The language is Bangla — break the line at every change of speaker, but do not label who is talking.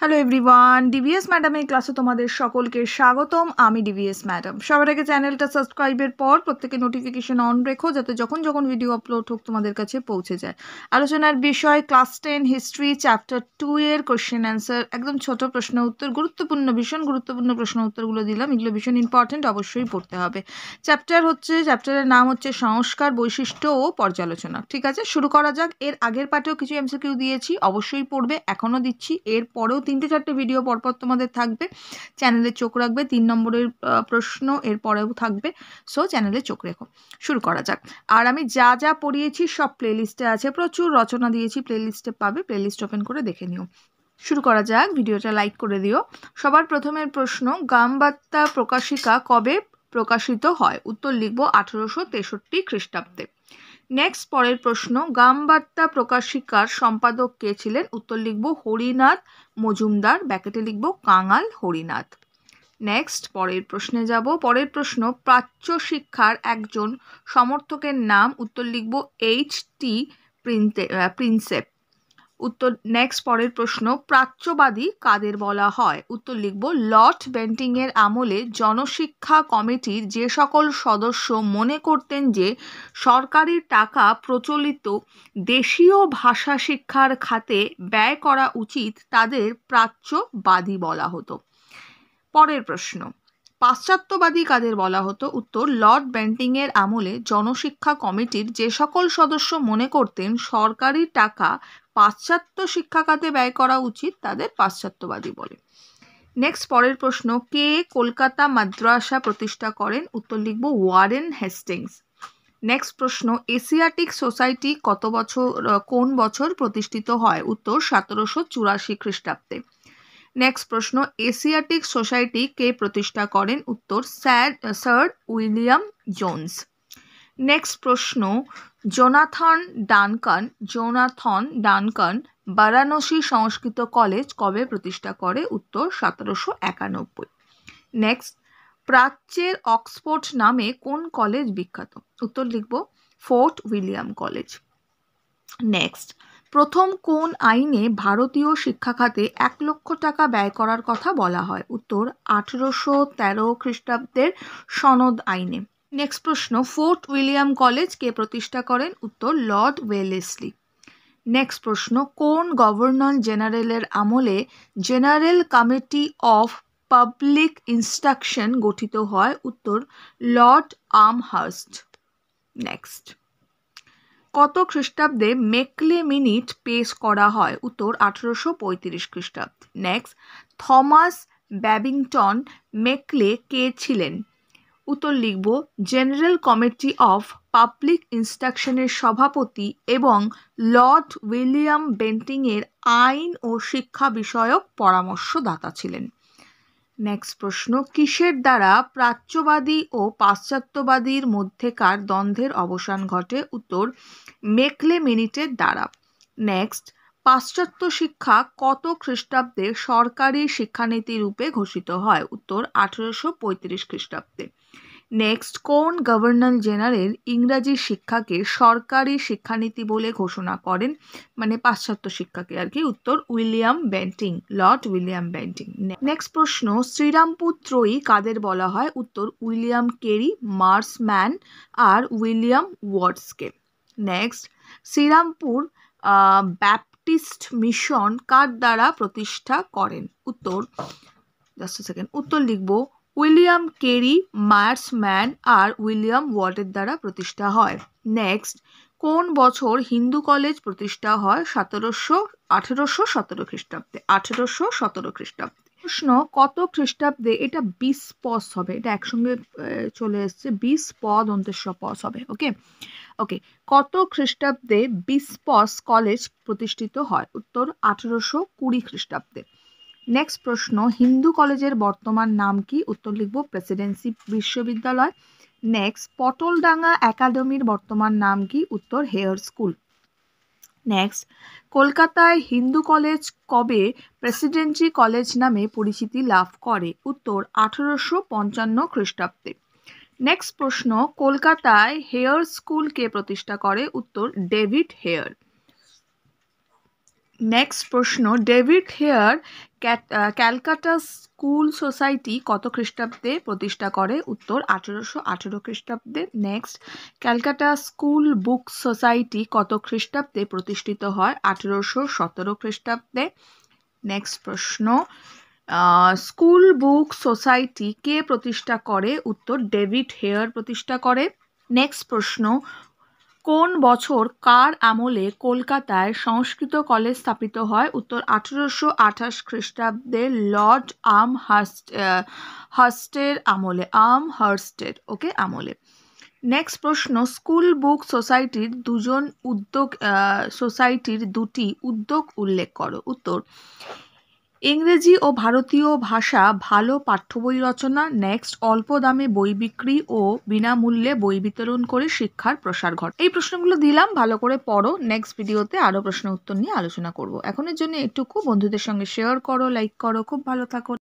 হ্যালো এভরিওয়ান ডিভিএস ম্যাডামের ক্লাসে তোমাদের সকলকে স্বাগতম আমি ডিভিএস ম্যাডাম সবার আগে চ্যানেলটা সাবস্ক্রাইবের পর প্রত্যেকে নোটিফিকেশন অন রেখো যাতে যখন যখন ভিডিও আপলোড হোক তোমাদের কাছে পৌঁছে যায় আলোচনার বিষয় class ten history chapter two এর কোশ্চেন অ্যান্সার একদম ছোট প্রশ্ন উত্তর গুরুত্বপূর্ণ ভীষণ গুরুত্বপূর্ণ প্রশ্ন উত্তরগুলো দিলাম এগুলো ভীষণ ইম্পর্টেন্ট অবশ্যই পড়তে হবে চ্যাপ্টার হচ্ছে চ্যাপ্টারের নাম হচ্ছে সংস্কার বৈশিষ্ট্য ও পর্যালোচনা ঠিক আছে শুরু করা যাক এর আগের পাঠেও কিছু এমসিকিউ দিয়েছি অবশ্যই পড়বে এখনও দিচ্ছি এর পরেও তিনটে চারটে ভিডিও পরপর তোমাদের থাকবে চ্যানেলে চোখ রাখবে তিন নম্বরের প্রশ্ন এরপরেও থাকবে সো চ্যানেলে চোখ রেখো শুরু করা যাক আর আমি যা যা পড়িয়েছি সব প্লেলিস্টে আছে প্রচুর রচনা দিয়েছি প্লেলিস্টে পাবে প্লেলিস্ট ওপেন করে দেখে নিও শুরু করা যাক ভিডিওটা লাইক করে দিও সবার প্রথমের প্রশ্ন গামবাত্তা প্রকাশিকা কবে প্রকাশিত হয় উত্তর লিখব আঠেরোশো তেষট্টি খ্রিস্টাব্দে নেক্সট পরের প্রশ্ন গামবার্তা প্রকাশিকার সম্পাদক কে ছিলেন উত্তর লিখব হরিনাথ মজুমদার ব্যাকেটে লিখব কাঙাল হরিনাথ নেক্সট পরের প্রশ্নে যাব পরের প্রশ্ন প্রাচ্য শিক্ষার একজন সমর্থকের নাম উত্তর লিখব এইচ টি প্রিন্সেপ উত্তর নেক্সট পরের প্রশ্ন প্রাচ্যবাদী কাদের বলা হয় উত্তর লিখব লর্ড বেন্টিংয়ের আমলে জনশিক্ষা কমিটির যে সকল সদস্য মনে করতেন যে সরকারি টাকা প্রচলিত দেশীয় ভাষা শিক্ষার খাতে ব্যয় করা উচিত তাদের প্রাচ্যবাদী বলা হতো পরের প্রশ্ন পাশ্চাত্যবাদী কাদের বলা হতো উত্তর লর্ড ব্যান্টিংয়ের আমলে জনশিক্ষা কমিটির যে সকল সদস্য মনে করতেন সরকারি টাকা পাশ্চাত্য শিক্ষা খাতে ব্যয় করা উচিত তাদের পাশ্চাত্যবাদী বলে নেক্সট পরের প্রশ্ন কে কলকাতা মাদ্রাসা প্রতিষ্ঠা করেন উত্তর লিখব ওয়ারেন হেস্টিংস নেক্সট প্রশ্ন এশিয়াটিক সোসাইটি কত বছর কোন বছর প্রতিষ্ঠিত হয় উত্তর সতেরোশো চুরাশি খ্রিস্টাব্দে নেক্সট প্রশ্ন এশিয়াটিক সোসাইটি কে প্রতিষ্ঠা করেন উত্তর sir sir William Jones next প্রশ্ন Jonathan Duncan Jonathan Duncan Varanasi Sanskrit college কবে প্রতিষ্ঠা করে উত্তর সতেরোশো একানব্বই নেক্সট প্রাচ্যের অক্সফোর্ড নামে কোন কলেজ বিখ্যাত উত্তর লিখব ফোর্ট উইলিয়াম কলেজ নেক্সট প্রথম কোন আইনে ভারতীয় শিক্ষাখাতে এক লক্ষ টাকা ব্যয় করার কথা বলা হয় উত্তর আঠেরোশো তেরো খ্রিস্টাব্দের সনদ আইনে নেক্সট প্রশ্ন ফোর্ট উইলিয়াম কলেজ কে প্রতিষ্ঠা করেন উত্তর লর্ড ওয়েলেসলি নেক্সট প্রশ্ন কোন গভর্নর জেনারেলের আমলে general committee of public instruction গঠিত হয় উত্তর লর্ড আমহার্স্ট নেক্সট কত খ্রিস্টাব্দে মেকলে মিনিট পেশ করা হয় উত্তর আঠেরোশো পঁয়ত্রিশ খ্রিস্টাব্দ নেক্সট থমাস ব্যাবিংটন মেকলে কে ছিলেন উত্তর লিখব জেনারেল কমিটি অফ পাবলিক ইনস্ট্রাকশনের সভাপতি এবং লর্ড উইলিয়াম বেন্টিংয়ের আইন ও শিক্ষা বিষয়ক পরামর্শদাতা ছিলেন নেক্সট প্রশ্ন কিসের দ্বারা প্রাচ্যবাদী ও পাশ্চাত্যবাদীর মধ্যেকার দ্বন্দ্বের অবসান ঘটে উত্তর মেকলে মিনিটের দ্বারা নেক্সট পাশ্চাত্য শিক্ষা কত খ্রিস্টাব্দে সরকারি শিক্ষানীতি রূপে ঘোষিত হয় উত্তর আঠেরোশো পঁয়ত্রিশ খ্রিস্টাব্দে নেক্সট কোন গভর্নর জেনারেল ইংরাজি শিক্ষাকে সরকারি শিক্ষানীতি বলে ঘোষণা করেন মানে পাশ্চাত্য শিক্ষাকে আর কি উত্তর William Bentinck lord William Bentinck next প্রশ্ন শ্রীরামপুর ত্রয়ী কাদের বলা হয় উত্তর উইলিয়াম কেরি মার্সম্যান আর উইলিয়াম ওয়ার্ডসকে নেক্সট শ্রীরামপুর ব্যাপটিস্ট মিশন কার দ্বারা প্রতিষ্ঠা করেন উত্তর জাস্ট সেকেন্ড উত্তর লিখব উইলিয়াম কেরি মায়ার্সম্যান আর উইলিয়াম ওয়ার্ডের দ্বারা প্রতিষ্ঠা হয় নেক্সট কোন বছর হিন্দু কলেজ প্রতিষ্ঠা হয় সতেরোশো আঠেরোশো সতেরো খ্রিস্টাব্দে আঠেরোশো সতেরো খ্রিস্টাব্দে প্রশ্ন কত খ্রিস্টাব্দে এটা বিশ পস হবে এটা একসঙ্গে চলে এসছে বিশ পদ অন্তঃস্ব পস হবে ওকে ওকে কত খ্রিস্টাব্দে বিশ পস কলেজ প্রতিষ্ঠিত হয় উত্তর আঠেরোশো কুড়ি খ্রিস্টাব্দে নেক্সট প্রশ্ন হিন্দু কলেজের বর্তমান নাম কি উত্তর লিখব প্রেসিডেন্সি বিশ্ববিদ্যালয় নেক্সট পটলডাঙ্গা একাডেমির বর্তমান নাম কি উত্তর হেয়ার স্কুল নেক্সট কলকাতায় হিন্দু কলেজ কবে প্রেসিডেন্সি কলেজ নামে পরিচিতি লাভ করে উত্তর আঠেরোশো পঞ্চান্ন খ্রিস্টাব্দে নেক্সট প্রশ্ন কলকাতায় হেয়ার স্কুলকে প্রতিষ্ঠা করে উত্তর ডেভিড হেয়ার নেক্সট প্রশ্ন David Hare Calcutta school society কত খ্রিস্টাব্দে প্রতিষ্ঠা করে উত্তর আঠেরোশো আঠেরো খ্রিস্টাব্দে next Calcutta school book society কত খ্রিস্টাব্দে প্রতিষ্ঠিত হয় আঠেরোশো সতেরো খ্রিস্টাব্দে নেক্সট প্রশ্ন স্কুল বুক সোসাইটি কে প্রতিষ্ঠা করে উত্তর ডেভিড হেয়ার প্রতিষ্ঠা করে নেক্সট প্রশ্ন কোন বছর কার আমলে কলকাতায় সংস্কৃত কলেজ স্থাপিত হয় উত্তর আঠেরোশো আঠাশ খ্রিস্টাব্দে লর্ড আম হার্স্ট হার্স্টের আমলে আম হার্স্টের ওকে আমলে নেক্সট প্রশ্ন স্কুল বুক সোসাইটির দুজন উদ্যোগ সোসাইটির দুটি উদ্যোগ উল্লেখ করো উত্তর ইংরেজি ও ভারতীয় ভাষা ভালো পাঠ্য বই রচনা নেক্সট অল্প দামে বই বিক্রি ও বিনামূল্যে বই বিতরণ করে শিক্ষার প্রসার ঘট এই প্রশ্নগুলো দিলাম ভালো করে পড়ো নেক্সট ভিডিওতে আরও প্রশ্ন উত্তর নিয়ে আলোচনা করব এখনের জন্য এটুকু বন্ধুদের সঙ্গে শেয়ার করো লাইক করো খুব ভালো থাকো